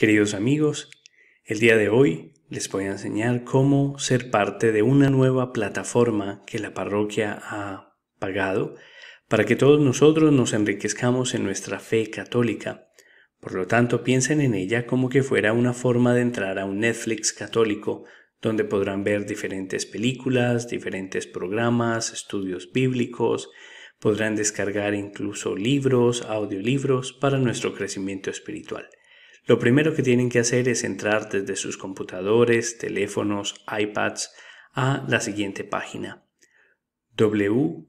Queridos amigos, el día de hoy les voy a enseñar cómo ser parte de una nueva plataforma que la parroquia ha pagado para que todos nosotros nos enriquezcamos en nuestra fe católica. Por lo tanto, piensen en ella como que fuera una forma de entrar a un Netflix católico, donde podrán ver diferentes películas, diferentes programas, estudios bíblicos, podrán descargar incluso libros, audiolibros para nuestro crecimiento espiritual. Lo primero que tienen que hacer es entrar desde sus computadores, teléfonos, iPads a la siguiente página www.form.org.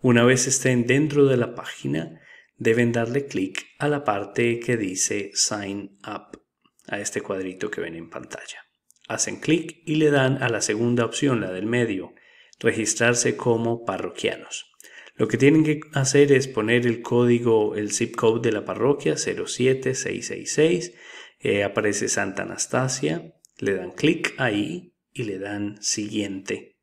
Una vez estén dentro de la página, deben darle clic a la parte que dice Sign Up, a este cuadrito que ven en pantalla. Hacen clic y le dan a la segunda opción, la del medio, registrarse como parroquianos. Lo que tienen que hacer es poner el código, el zip code de la parroquia 07666, eh, aparece Santa Anastasia, le dan clic ahí y le dan siguiente.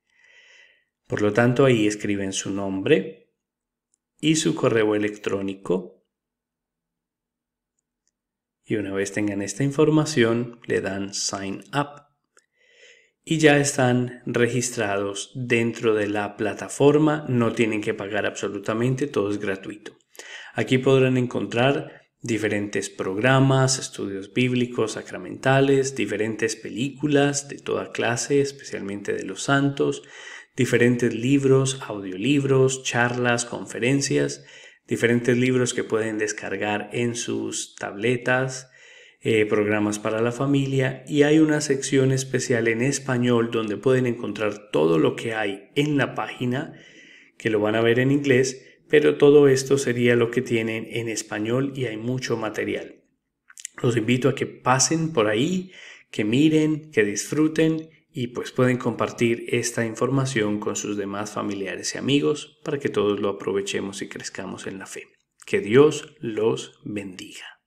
Por lo tanto, ahí escriben su nombre y su correo electrónico. Y una vez tengan esta información, le dan Sign Up y ya están registrados dentro de la plataforma, no tienen que pagar absolutamente, todo es gratuito. Aquí podrán encontrar diferentes programas, estudios bíblicos, sacramentales, diferentes películas de toda clase, especialmente de los santos, diferentes libros, audiolibros, charlas, conferencias, diferentes libros que pueden descargar en sus tabletas, eh, programas para la familia y hay una sección especial en español donde pueden encontrar todo lo que hay en la página, que lo van a ver en inglés, pero todo esto sería lo que tienen en español y hay mucho material. Los invito a que pasen por ahí, que miren, que disfruten y pues pueden compartir esta información con sus demás familiares y amigos para que todos lo aprovechemos y crezcamos en la fe. Que Dios los bendiga.